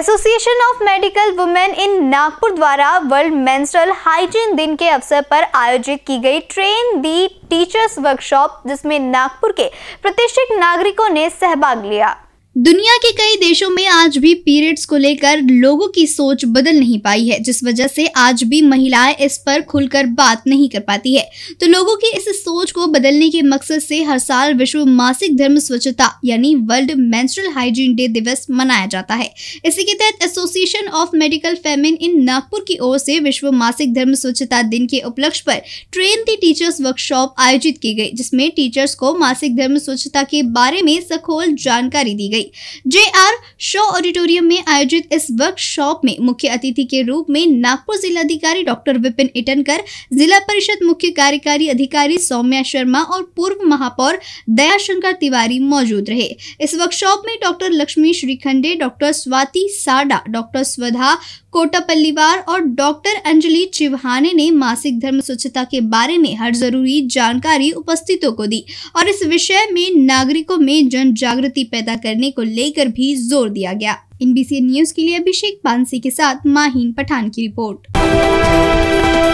association of medical women in Nagpur द्वारा world menstrual hygiene दिन के अवसर पर आयोजित की गई ट्रेन दी टीचर्स वर्कशॉप जिसमें नागपुर के प्रतिष्ठित नागरिकों ने सहभाग लिया दुनिया के कई देशों में आज भी पीरियड्स को लेकर लोगों की सोच बदल नहीं पाई है जिस वजह से आज भी महिलाएं इस पर खुलकर बात नहीं कर पाती है तो लोगों की इस सोच को बदलने के मकसद से हर साल विश्व मासिक धर्म स्वच्छता यानी वर्ल्ड मेंस्ट्रुअल हाइजीन डे दिवस मनाया जाता है इसी के तहत एसोसिएशन ऑफ मेडिकल फेमिन इन नागपुर की ओर से विश्व मासिक धर्म स्वच्छता दिन के उपलक्ष्य पर ट्रेन दी टीचर्स वर्कशॉप आयोजित की गई जिसमें टीचर्स को मासिक धर्म स्वच्छता के बारे में सखोल जानकारी दी गई गई जे आर शो ऑडिटोरियम में आयोजित इस वर्कशॉप में मुख्य अतिथि के रूप में नागपुर जिलाधिकारी डॉक्टर विपिन इटनकर जिला परिषद मुख्य कार्यकारी अधिकारी सौम्या शर्मा और पूर्व महापौर दयाशंकर तिवारी मौजूद रहे इस वर्कशॉप में doctor Lakshmi Shrikhande doctor Swati Sada doctor स्वधा कोटापल्लीवार और डॉक्टर अंजलि चिवहाने ने मासिक धर्म स्वच्छता के बारे में हर जरूरी जानकारी उपस्थितों को दी और इस विषय में नागरिकों में जन जागृति पैदा करने करने को लेकर भी जोर दिया गया सी न्यूज के लिए अभिषेक पानसी के साथ माहिन पठान की रिपोर्ट